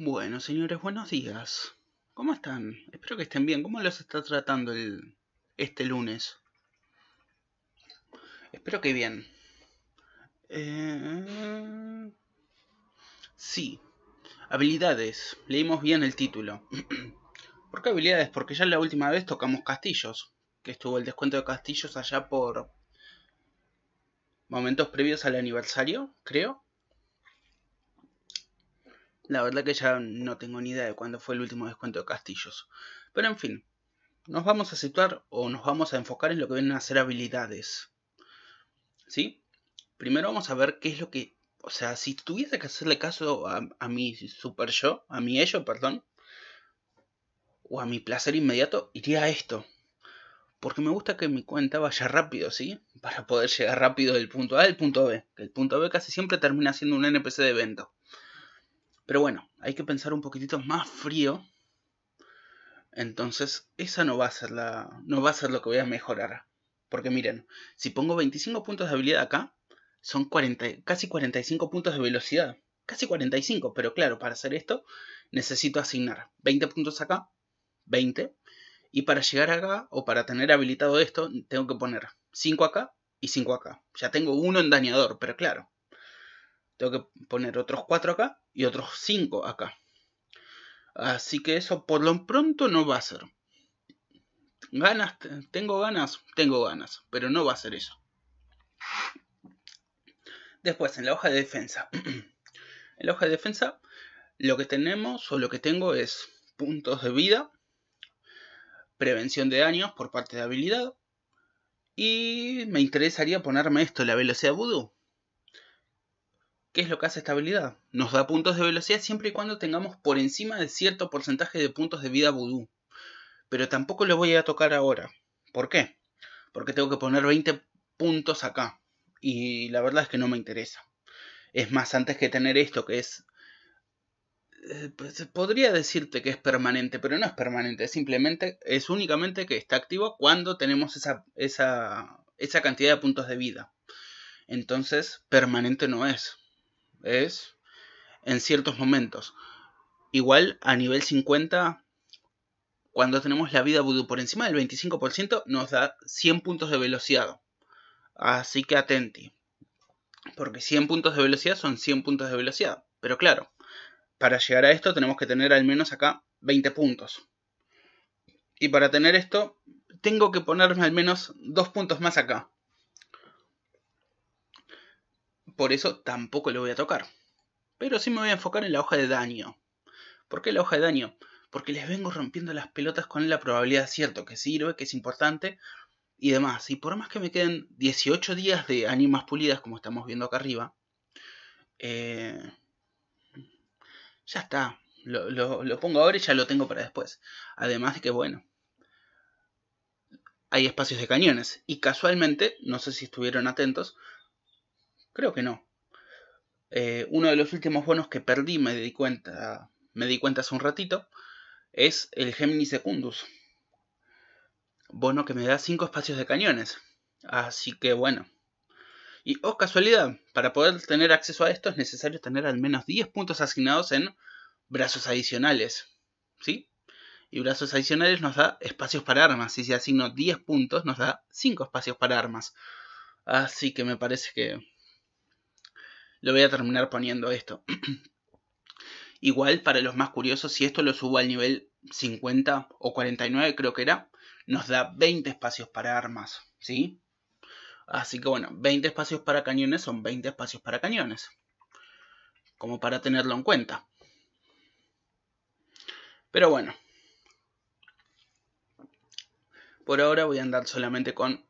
Bueno, señores, buenos días. ¿Cómo están? Espero que estén bien. ¿Cómo los está tratando el, este lunes? Espero que bien. Eh, sí. Habilidades. Leímos bien el título. ¿Por qué habilidades? Porque ya la última vez tocamos castillos. Que estuvo el descuento de castillos allá por momentos previos al aniversario, creo. La verdad que ya no tengo ni idea de cuándo fue el último descuento de castillos. Pero en fin, nos vamos a situar o nos vamos a enfocar en lo que vienen a ser habilidades. ¿Sí? Primero vamos a ver qué es lo que... O sea, si tuviese que hacerle caso a, mi super yo, a mi ello, perdón, o a mi placer inmediato, iría a esto. Porque me gusta que mi cuenta vaya rápido, ¿sí? Para poder llegar rápido del punto A al punto B. Que el punto B casi siempre termina siendo un NPC de evento. Pero bueno, hay que pensar un poquitito más frío. Entonces, esa no va a ser la no va a ser lo que voy a mejorar. Porque miren, si pongo 25 puntos de habilidad acá, son casi 45 puntos de velocidad. Casi 45, pero claro, para hacer esto necesito asignar 20 puntos acá, 20. Y para llegar acá o para tener habilitado esto, tengo que poner 5 acá y 5 acá. Ya tengo uno en dañador, pero claro, tengo que poner otros 4 acá y otros 5 acá. Así que eso por lo pronto no va a ser. Ganas, tengo ganas, tengo ganas, pero no va a ser eso. Después, en la hoja de defensa. en la hoja de defensa, lo que tenemos o lo que tengo es puntos de vida, prevención de daños por parte de habilidad. Y me interesaría ponerme esto, la velocidad voodoo ¿Qué es lo que hace esta habilidad? Nos da puntos de velocidad siempre y cuando tengamos por encima de cierto porcentaje de puntos de vida voodoo. Pero tampoco lo voy a tocar ahora. ¿Por qué? Porque tengo que poner 20 puntos acá. Y la verdad es que no me interesa. Es más, antes que tener esto que es... Eh, pues, podría decirte que es permanente, pero no es permanente. Simplemente es únicamente que está activo cuando tenemos esa cantidad de puntos de vida. Entonces, permanente no es es en ciertos momentos. Igual a nivel 50, cuando tenemos la vida voodoo por encima del 25%, nos da 100 puntos de velocidad. Así que atenti. Porque 100 puntos de velocidad son 100 puntos de velocidad. Pero claro, para llegar a esto tenemos que tener al menos acá 20 puntos. Y para tener esto, tengo que ponerme al menos 2 puntos más acá por eso tampoco lo voy a tocar. Pero sí me voy a enfocar en la hoja de daño. ¿Por qué la hoja de daño? Porque les vengo rompiendo las pelotas con la probabilidad cierta. que sirve, que es importante y demás. Y por más que me queden 18 días de ánimas pulidas, como estamos viendo acá arriba, eh, ya está. Lo, lo pongo ahora y ya lo tengo para después. Además de que, bueno, hay espacios de cañones. Y casualmente, no sé si estuvieron atentos, Creo que no. Eh, uno de los últimos bonos que perdí, me di cuenta, me di cuenta hace un ratito, es el Gemini Secundus. Bono que me da 5 espacios de cañones. Así que bueno. Y oh casualidad, para poder tener acceso a esto es necesario tener al menos 10 puntos asignados en brazos adicionales. ¿Sí? Y brazos adicionales nos da espacios para armas. Y Si asigno 10 puntos, nos da 5 espacios para armas. Así que me parece que lo voy a terminar poniendo esto. Igual para los más curiosos, si esto lo subo al nivel 50 o 49 creo que era, nos da 20 espacios para armas, ¿sí? Así que bueno, 20 espacios para cañones son 20 espacios para cañones. Como para tenerlo en cuenta. Pero bueno. Por ahora voy a andar solamente con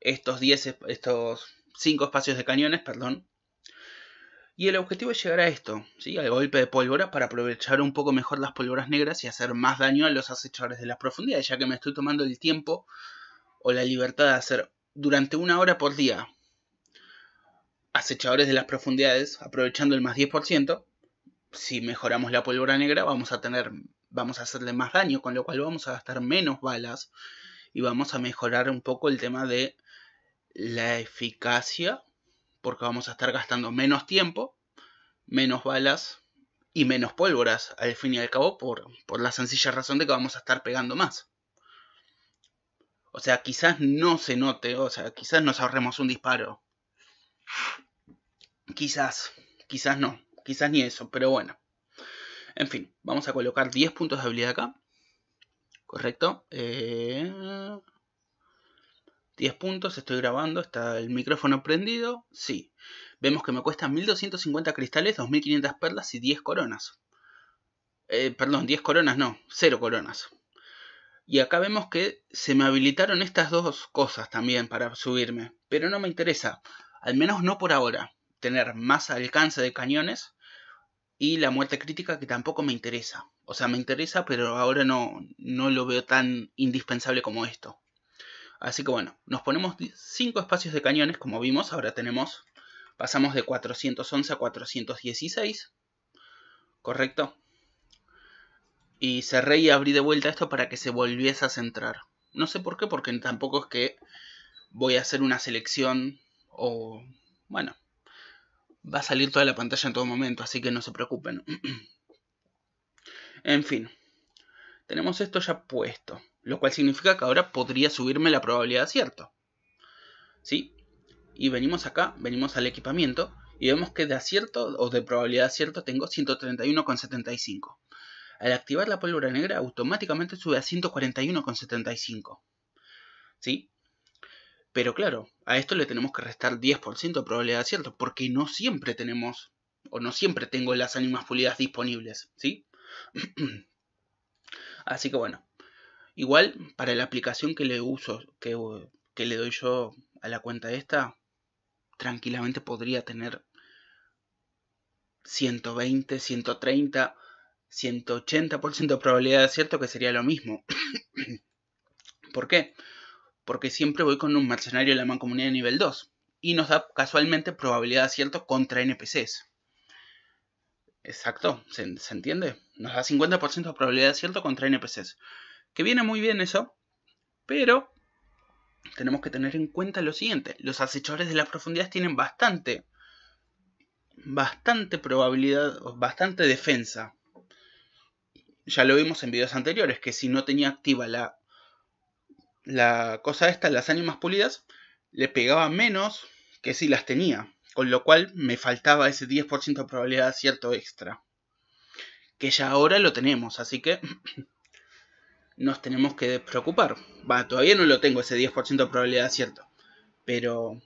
estos 10, estos 5 espacios de cañones, perdón. Y el objetivo es llegar a esto, ¿sí? al golpe de pólvora, para aprovechar un poco mejor las pólvoras negras y hacer más daño a los acechadores de las profundidades, ya que me estoy tomando el tiempo o la libertad de hacer durante una hora por día acechadores de las profundidades, aprovechando el más 10%. Si mejoramos la pólvora negra, vamos a tener, vamos a hacerle más daño, con lo cual vamos a gastar menos balas y vamos a mejorar un poco el tema de la eficacia porque vamos a estar gastando menos tiempo, menos balas y menos pólvoras, al fin y al cabo, por, la sencilla razón de que vamos a estar pegando más. O sea, quizás no se note, o sea, quizás nos ahorremos un disparo. Quizás, quizás no, quizás ni eso, pero bueno. En fin, vamos a colocar 10 puntos de habilidad acá. Correcto. Eh... 10 puntos, estoy grabando, está el micrófono prendido, sí. Vemos que me cuesta 1250 cristales, 2500 perlas y 10 coronas. Eh, perdón, 10 coronas no, 0 coronas. Y acá vemos que se me habilitaron estas dos cosas también para subirme, pero no me interesa, al menos no por ahora, tener más alcance de cañones y la muerte crítica que tampoco me interesa. O sea, me interesa, pero ahora no, no lo veo tan indispensable como esto. Así que bueno, nos ponemos 5 espacios de cañones, como vimos, ahora tenemos, pasamos de 411 a 416, ¿correcto? Y cerré y abrí de vuelta esto para que se volviese a centrar. No sé por qué, porque tampoco es que voy a hacer una selección o... Bueno, va a salir toda la pantalla en todo momento, así que no se preocupen. en fin, tenemos esto ya puesto. Lo cual significa que ahora podría subirme la probabilidad de acierto. ¿Sí? Y venimos acá, venimos al equipamiento y vemos que de acierto o de probabilidad de acierto tengo 131,75. Al activar la pólvora negra automáticamente sube a 141,75. ¿Sí? Pero claro, a esto le tenemos que restar 10% de probabilidad de acierto, porque no siempre tenemos, o no siempre tengo las ánimas pulidas disponibles, ¿sí? Así que bueno, Igual, para la aplicación que le uso, que, le doy yo a la cuenta esta, tranquilamente podría tener 120, 130, 180% de probabilidad de acierto que sería lo mismo. ¿Por qué? Porque siempre voy con un mercenario de la mancomunidad de nivel 2 y nos da casualmente probabilidad de acierto contra NPCs. Exacto, ¿se, ¿se entiende? Nos da 50% de probabilidad de acierto contra NPCs. Que viene muy bien eso, pero tenemos que tener en cuenta lo siguiente. Los acechadores de las profundidades tienen bastante, bastante probabilidad, bastante defensa. Ya lo vimos en videos anteriores, que si no tenía activa la, la cosa esta, las ánimas pulidas, le pegaba menos que si las tenía. Con lo cual me faltaba ese 10% de probabilidad de acierto extra. Que ya ahora lo tenemos, así que nos tenemos que preocupar. Va, todavía no lo tengo ese 10% de probabilidad de acierto. Pero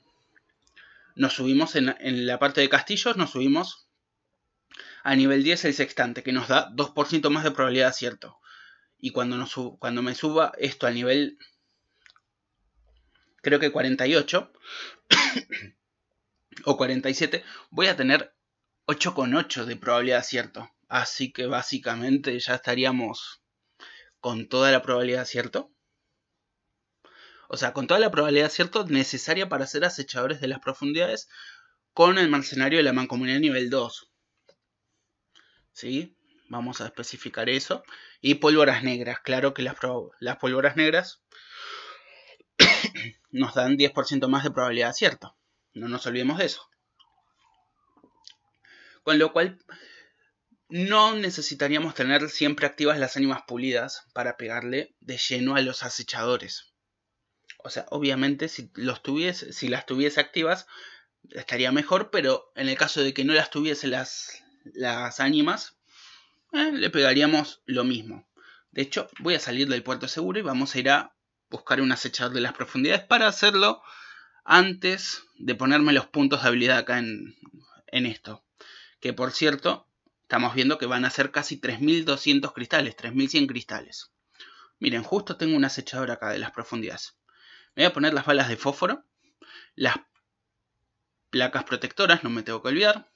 nos subimos en, la parte de castillos, nos subimos a nivel 10 el sextante, que nos da 2% más de probabilidad de acierto. Y cuando, cuando me suba esto al nivel, creo que 48 o 47, voy a tener 8,8 de probabilidad de acierto. Así que básicamente ya estaríamos con toda la probabilidad cierto. O sea, con toda la probabilidad cierto necesaria para ser acechadores de las profundidades con el mercenario de la mancomunidad nivel 2. ¿Sí? Vamos a especificar eso. Y pólvoras negras. Claro que las, las pólvoras negras nos dan 10% más de probabilidad cierta. No nos olvidemos de eso. Con lo cual, no necesitaríamos tener siempre activas las ánimas pulidas para pegarle de lleno a los acechadores. O sea, obviamente si, las tuviese activas estaría mejor, pero en el caso de que no las tuviese las, ánimas, eh, le pegaríamos lo mismo. De hecho, voy a salir del puerto seguro y vamos a ir a buscar un acechador de las profundidades para hacerlo antes de ponerme los puntos de habilidad acá en esto. Que por cierto, Estamos viendo que van a ser casi 3200 cristales, 3100 cristales. Miren, justo tengo un acechador acá de las profundidades. voy a poner las balas de fósforo, las placas protectoras, no me tengo que olvidar.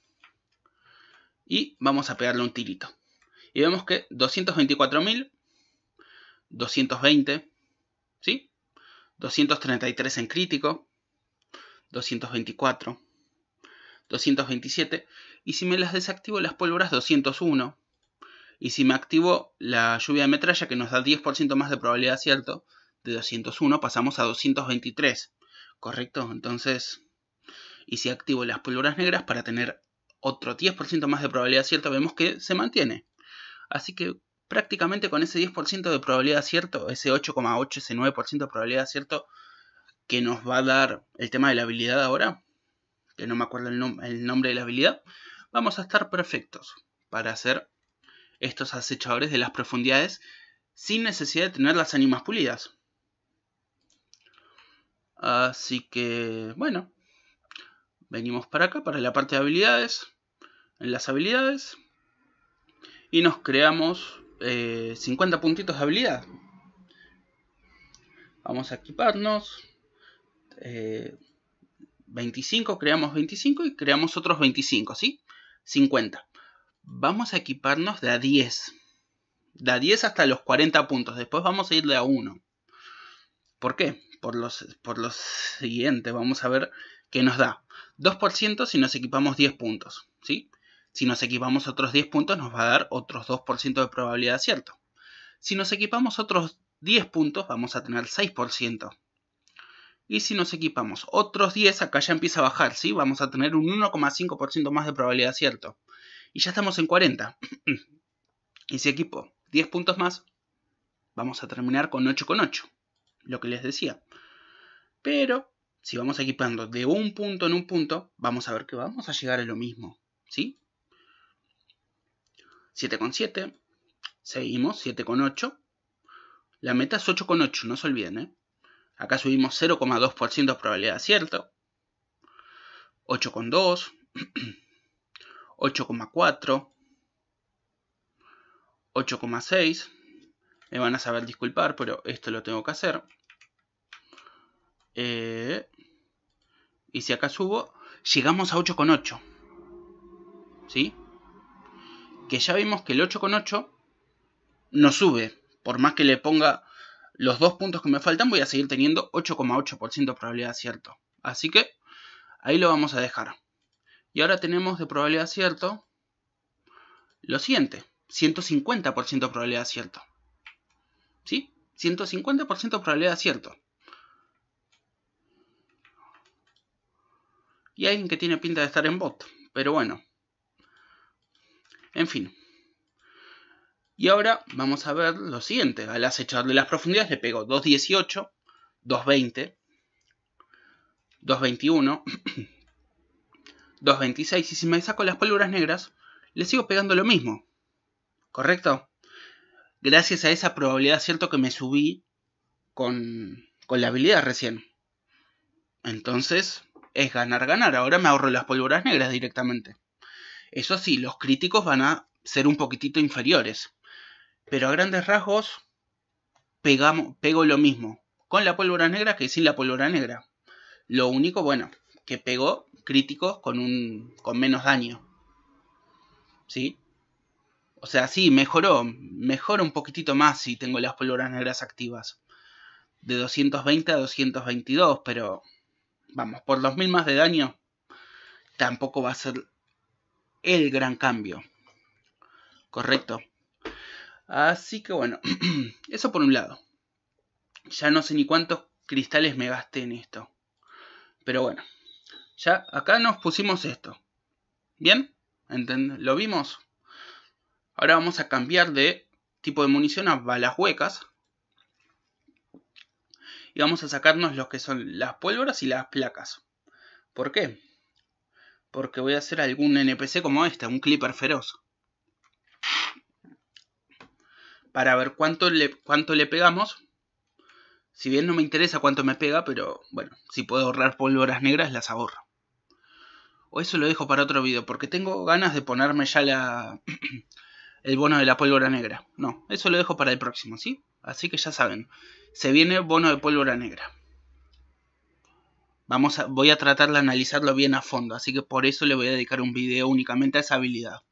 Y vamos a pegarle un tirito. Y vemos que 224.000, 220, ¿sí? 233 en crítico, 224, 227. Y si me las desactivo las pólvoras 201. Y si me activo la lluvia de metralla que nos da 10% más de probabilidad cierto de 201 pasamos a 223. ¿Correcto? Entonces, y si activo las pólvoras negras para tener otro 10% más de probabilidad cierto vemos que se mantiene. Así que prácticamente con ese 10% de probabilidad cierto ese 8,8, ese 9% de probabilidad cierto que nos va a dar el tema de la habilidad ahora, que no me acuerdo el, el nombre de la habilidad, vamos a estar perfectos para hacer estos acechadores de las profundidades sin necesidad de tener las ánimas pulidas. Así que, bueno, venimos para acá, para la parte de habilidades, en las habilidades, y nos creamos 50 eh, puntitos de habilidad. Vamos a equiparnos. 25, eh, creamos 25 y creamos otros 25, ¿sí? 50. Vamos a equiparnos de a 10. De a 10 hasta los 40 puntos. Después vamos a ir de a 1. ¿Por qué? Por, los, por lo siguiente. Vamos a ver qué nos da. 2% si nos equipamos 10 puntos. Si nos equipamos otros 10 puntos nos va a dar otros 2% de probabilidad de acierto. Si nos equipamos otros 10 puntos vamos a tener 6%. Y si nos equipamos otros 10, acá ya empieza a bajar, ¿sí? Vamos a tener un 1,5% más de probabilidad ¿cierto? Y ya estamos en 40. y si equipo 10 puntos más, vamos a terminar con 8,8. Lo que les decía. Pero si vamos equipando de un punto en un punto, vamos a ver que vamos a llegar a lo mismo. ¿Sí? 7,7. Seguimos, 7,8. La meta es 8,8, no se olviden, ¿eh? Acá subimos 0,2% de probabilidad de acierto. 8,2. 8,4. 8,6. Me van a saber disculpar, pero esto lo tengo que hacer. Eh, y si acá subo, llegamos a 8,8. ¿Sí? Que ya vimos que el 8,8 no sube. Por más que le ponga los dos puntos que me faltan voy a seguir teniendo 8,8% de probabilidad de acierto. Así que ahí lo vamos a dejar. Y ahora tenemos de probabilidad de acierto lo siguiente, 150% de probabilidad de acierto. ¿Sí? 150% de probabilidad de acierto. Y alguien que tiene pinta de estar en bot, pero bueno. En fin, y ahora vamos a ver lo siguiente. Al acechar de las profundidades le pego 2.18, 2.20, 2.21, 2.26. Y si me saco las pólvoras negras, le sigo pegando lo mismo. ¿Correcto? Gracias a esa probabilidad, cierto que me subí con, con la habilidad recién. Entonces, es ganar, ganar. Ahora me ahorro las pólvoras negras directamente. Eso sí, los críticos van a ser un poquitito inferiores. Pero a grandes rasgos, pegamos, pego lo mismo. Con la pólvora negra que sin la pólvora negra. Lo único, bueno, que pegó críticos con, un, con menos daño. ¿Sí? O sea, sí, mejoró. Mejora un poquitito más si tengo las pólvoras negras activas. De 220 a 222, pero... Vamos, por 2000 más de daño. Tampoco va a ser el gran cambio. Correcto. Así que bueno, eso por un lado. Ya no sé ni cuántos cristales me gasté en esto. Pero bueno, ya acá nos pusimos esto. ¿Bien? ¿Lo vimos? Ahora vamos a cambiar de tipo de munición a balas huecas. Y vamos a sacarnos lo que son las pólvoras y las placas. ¿Por qué? Porque voy a hacer algún NPC como este, un clipper feroz. para ver cuánto le, cuánto le pegamos. Si bien no me interesa cuánto me pega, pero bueno, si puedo ahorrar pólvoras negras, las ahorro. O eso lo dejo para otro video, porque tengo ganas de ponerme ya la el bono de la pólvora negra. No, eso lo dejo para el próximo, ¿sí? Así que ya saben, se viene bono de pólvora negra. Vamos a, voy a tratar de analizarlo bien a fondo, así que por eso le voy a dedicar un video únicamente a esa habilidad.